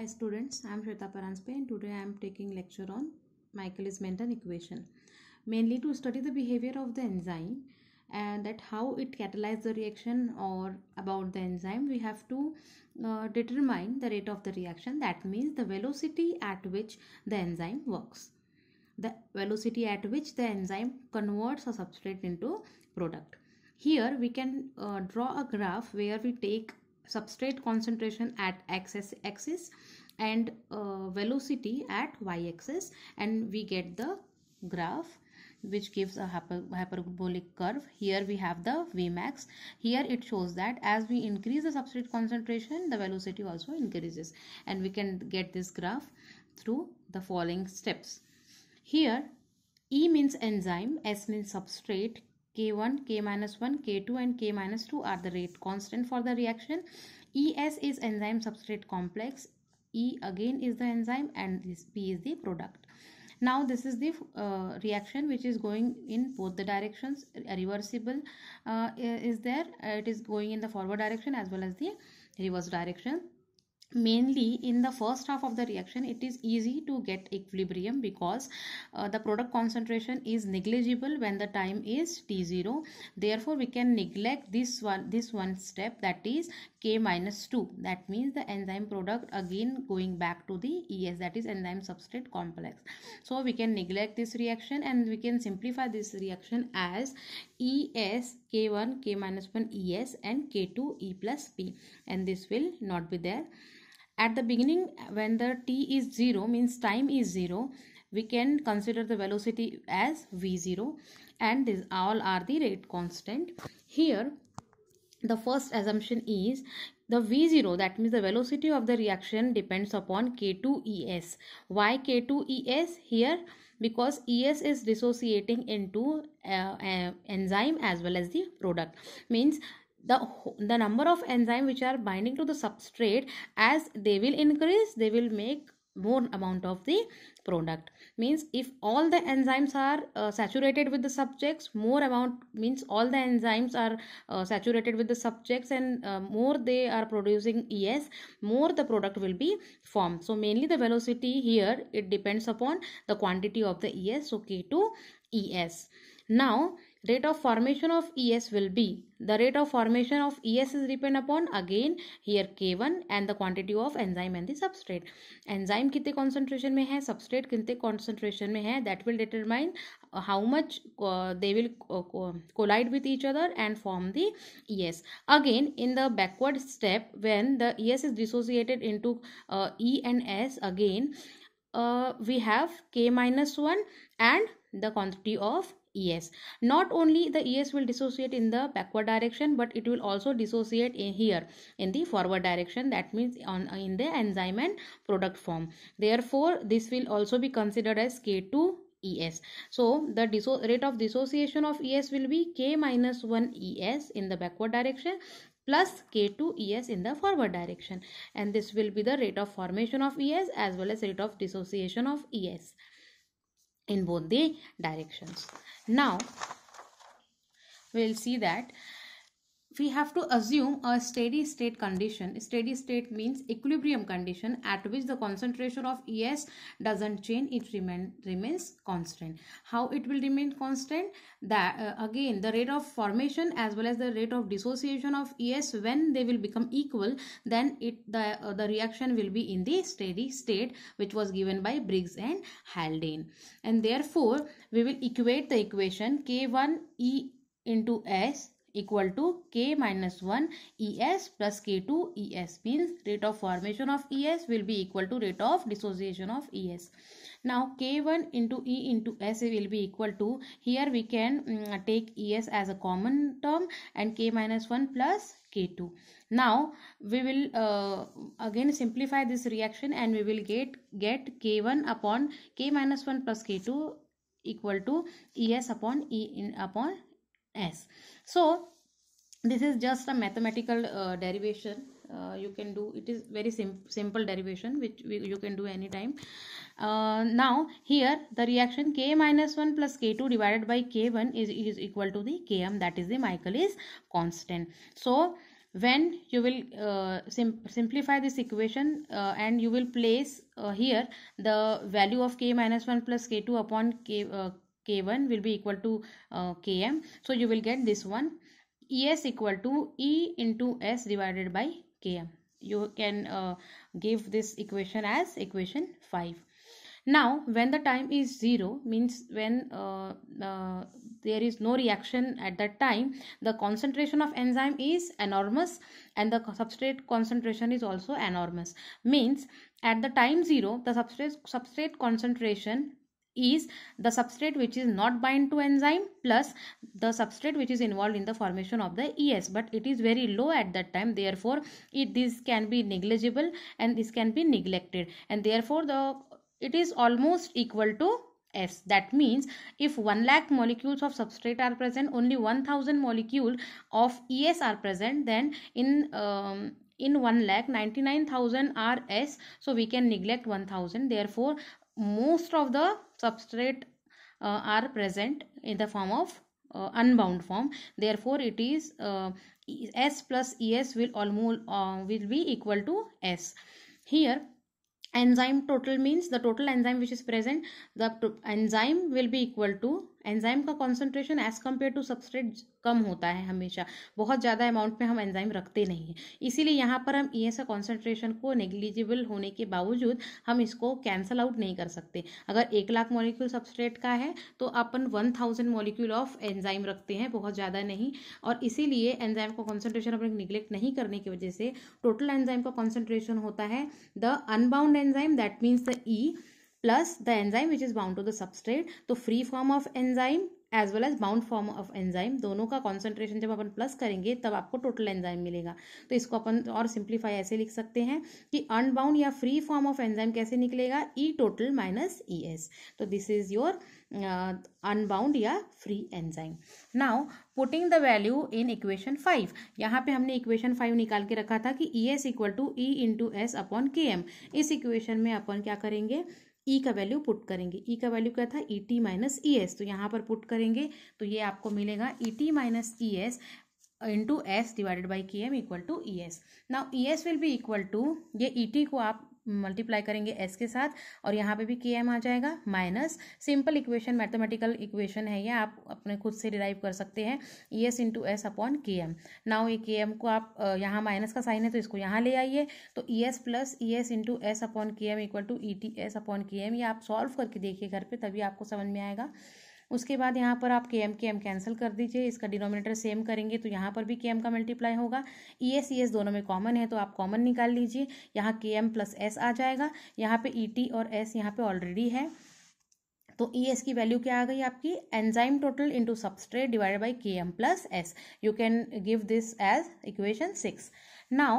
Hi students, I am Shweta Paranspe and today I am taking lecture on Michaelis-Menten equation. Mainly to study the behavior of the enzyme and that how it catalyzes the reaction or about the enzyme we have to uh, determine the rate of the reaction that means the velocity at which the enzyme works. The velocity at which the enzyme converts a substrate into product. Here we can uh, draw a graph where we take substrate concentration at x axis and uh, velocity at y axis and we get the graph which gives a hyperbolic curve here we have the vmax here it shows that as we increase the substrate concentration the velocity also increases and we can get this graph through the following steps here e means enzyme s means substrate K1, K minus 1, K2 and K minus 2 are the rate constant for the reaction. ES is enzyme substrate complex. E again is the enzyme and this P is the product. Now this is the uh, reaction which is going in both the directions. Reversible uh, is there. Uh, it is going in the forward direction as well as the reverse direction mainly in the first half of the reaction it is easy to get equilibrium because uh, the product concentration is negligible when the time is t0 therefore we can neglect this one this one step that is k minus 2 that means the enzyme product again going back to the es that is enzyme substrate complex so we can neglect this reaction and we can simplify this reaction as es k1 k minus 1 es and k2 e plus p and this will not be there at the beginning when the t is 0 means time is 0 we can consider the velocity as v0 and this all are the rate constant here the first assumption is the v0 that means the velocity of the reaction depends upon k2es why k2es here because es is dissociating into uh, uh, enzyme as well as the product means the the number of enzyme which are binding to the substrate as they will increase they will make more amount of the product means if all the enzymes are uh, saturated with the subjects more amount means all the enzymes are uh, saturated with the subjects and uh, more they are producing es more the product will be formed so mainly the velocity here it depends upon the quantity of the es so k to es now rate of formation of ES will be. The rate of formation of ES is depend upon again here K1 and the quantity of enzyme and the substrate. Enzyme कितने concentration hai substrate कितने concentration hai that will determine uh, how much uh, they will uh, collide with each other and form the ES. Again in the backward step when the ES is dissociated into uh, E and S again uh, we have K minus 1 and the quantity of ES. Not only the ES will dissociate in the backward direction but it will also dissociate in here in the forward direction that means on in the enzyme and product form. Therefore this will also be considered as K2 ES. So the rate of dissociation of ES will be K minus 1 ES in the backward direction plus K2ES in the forward direction and this will be the rate of formation of ES as well as rate of dissociation of ES in both the directions now we'll see that we have to assume a steady state condition. Steady state means equilibrium condition at which the concentration of ES doesn't change. It remain, remains constant. How it will remain constant? That uh, Again, the rate of formation as well as the rate of dissociation of ES when they will become equal, then it the, uh, the reaction will be in the steady state which was given by Briggs and Haldane. And therefore, we will equate the equation K1 E into S equal to k minus 1 es plus k2 es means rate of formation of es will be equal to rate of dissociation of es now k1 into e into s will be equal to here we can um, take es as a common term and k minus 1 plus k2 now we will uh, again simplify this reaction and we will get get k1 upon k minus 1 plus k2 equal to es upon e in upon s so this is just a mathematical uh, derivation uh, you can do it is very sim simple derivation which we, you can do anytime uh, now here the reaction k minus 1 plus k2 divided by k1 is, is equal to the km that is the Michaelis constant so when you will uh, sim simplify this equation uh, and you will place uh, here the value of k minus 1 plus k2 upon k uh, k1 will be equal to uh, km so you will get this one es equal to e into s divided by km you can uh, give this equation as equation 5 now when the time is 0 means when uh, uh, there is no reaction at that time the concentration of enzyme is enormous and the substrate concentration is also enormous means at the time 0 the substrate substrate concentration is the substrate which is not bind to enzyme plus the substrate which is involved in the formation of the ES but it is very low at that time therefore it this can be negligible and this can be neglected and therefore the it is almost equal to S. That means if 1 lakh molecules of substrate are present, only 1000 molecule of ES are present, then in um, in 1 lakh 99000 are S. So we can neglect 1000. Therefore, most of the substrate uh, are present in the form of uh, unbound form therefore it is uh, s plus es will almost uh, will be equal to s here enzyme total means the total enzyme which is present the enzyme will be equal to enzyme का concentration as compare to substrate कम होता है हमेशा बहुत ज़्यादा amount में हम enzyme रखते नहीं हैं इसीलिए यहाँ पर हम ई एस कॉन्सेंट्रेशन को नेग्लिजिबल होने के बावजूद हम इसको कैंसल आउट नहीं कर सकते अगर एक लाख मॉलिक्यूल सबस्ट्रेट का है तो अपन one thousand molecule of enzyme रखते हैं बहुत ज़्यादा नहीं और इसीलिए एंजाइम का कॉन्सेंट्रेशन अपने निग्लेक्ट नहीं करने की वजह से टोटल एंजाइम का कॉन्सेंट्रेशन होता है the unbound enzyme that means the E plus the enzyme which is bound to the substrate तो free form of enzyme as well as bound form of enzyme दोनों का कॉन्सेंट्रेशन जब अपन plus करेंगे तब आपको टोटल एंजाइम मिलेगा तो इसको अपन और सिंप्लीफाई ऐसे लिख सकते हैं कि अनबाउंड या फ्री फॉर्म ऑफ एंजाइम कैसे निकलेगा E total minus E S तो दिस इज योर अनबाउंड या free enzyme now putting the value in equation five यहाँ पे हमने इक्वेशन फाइव निकाल के रखा था कि E S equal to E into S upon K M इस इक्वेशन में अपन क्या करेंगे ई e का वैल्यू पुट करेंगे ई e का वैल्यू क्या था E T minus E S तो यहाँ पर पुट करेंगे तो ये आपको मिलेगा E T minus E S into S divided by K M equal to E S now E S will be equal to ये ई e टी को आप मल्टीप्लाई करेंगे एस के साथ और यहाँ पे भी के एम आ जाएगा minus simple equation mathematical equation है ये आप अपने खुद से डिराइव कर सकते हैं E S into S upon K M now ये के एम को आप यहाँ माइनस का साइन है तो इसको यहाँ ले आइए तो E S plus E S into S upon K M equal to E T S upon K M ये आप सॉल्व करके देखिए घर पर तभी आपको समझ में आएगा उसके बाद यहाँ पर आप के एम के एम कैंसिल कर दीजिए इसका डिनोमिनेटर सेम करेंगे तो यहाँ पर भी के एम का मल्टीप्लाई होगा ई एस ई एस दोनों में कॉमन है तो आप कॉमन निकाल लीजिए यहाँ के एम प्लस एस आ जाएगा यहाँ पे ई e टी और एस यहाँ पे ऑलरेडी है तो ई e एस की वैल्यू क्या आ गई आपकी enzyme total into substrate divide by K M plus S you can give this as equation six now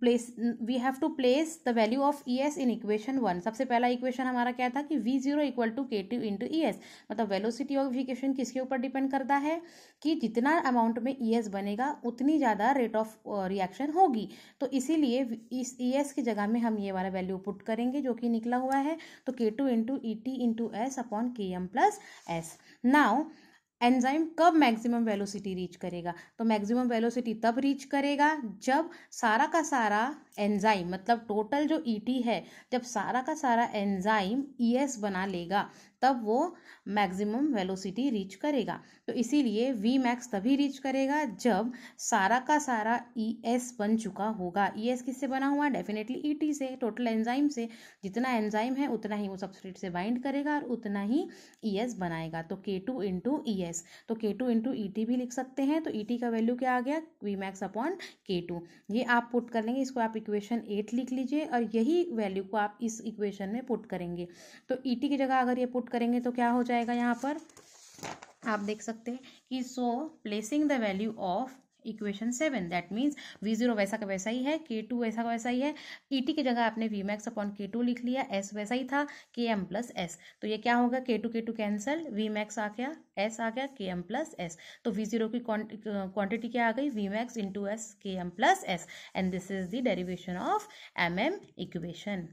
place we have to place the value of E S in equation one सबसे पहला equation हमारा क्या था कि V zero equal to K two into E S मतलब velocity of equation किसके ऊपर depend करता है कि जितना अमाउंट में ई e एस बनेगा उतनी ज़्यादा रेट ऑफ रिएक्शन होगी तो इसीलिए इस ई e एस की जगह में हम ये वाला वैल्यू पुट करेंगे जो कि निकला हुआ है तो K two into E T into S upon K M plus S now enzyme कब मैक्सिमम वेलोसिटी रीच करेगा तो मैक्सिमम वेलोसिटी तब रीच करेगा जब सारा का सारा एंजाइम मतलब टोटल जो ईटी e है जब सारा का सारा एंजाइम ईएस e बना लेगा तब वो मैक्सिमम वेलोसिटी रीच करेगा तो इसीलिए वी मैक्स तभी रीच करेगा जब सारा का सारा ई e एस बन चुका होगा ई e एस किससे बना हुआ डेफिनेटली ई टी से टोटल एंजाइम से जितना एंजाइम है उतना ही वो सब्सट्रेट से बाइंड करेगा और उतना ही ई e एस बनाएगा तो K two into E S तो K two into E T भी लिख सकते हैं तो ई टी का वैल्यू क्या आ गया V max upon K two ये आप पुट कर लेंगे इसको आप इक्वेशन एट लिख लीजिए और यही वैल्यू को आप इस इक्वेशन में पुट करेंगे तो ई टी की जगह अगर ये पुट करेंगे तो क्या हो जाएगा यहाँ पर आप देख सकते हैं कि so placing the value of equation seven that means V zero वैसा का वैसा ही है के टू वैसा का वैसा ही है ई e टी की जगह आपने V max upon K two लिख लिया एस वैसा ही था के एम प्लस एस तो ये क्या होगा K two K two cancel V max आ गया एस आ गया के एम प्लस एस तो वी जीरो की क्वांटिटी क्या आ गई V max into S K M plus S and this is the derivation of M M equation